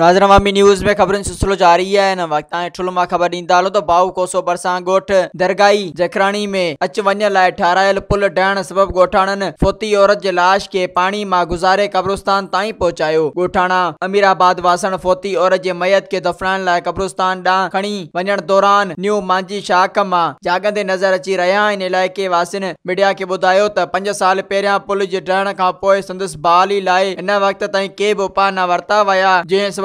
फोती औरत जे मयताइण लाइ क़ब्रुस्तान खणी वञण दौरान न्यू मां शाख मां जाॻंदे नज़र अची रहिया आहिनि इलाइक़े वासिनि मीडिया खे ॿुधायो त पंज साल पहिरियां पुल जे ॾहण खां पोइ संदसि बहाली लाइ हिन वक़्तिया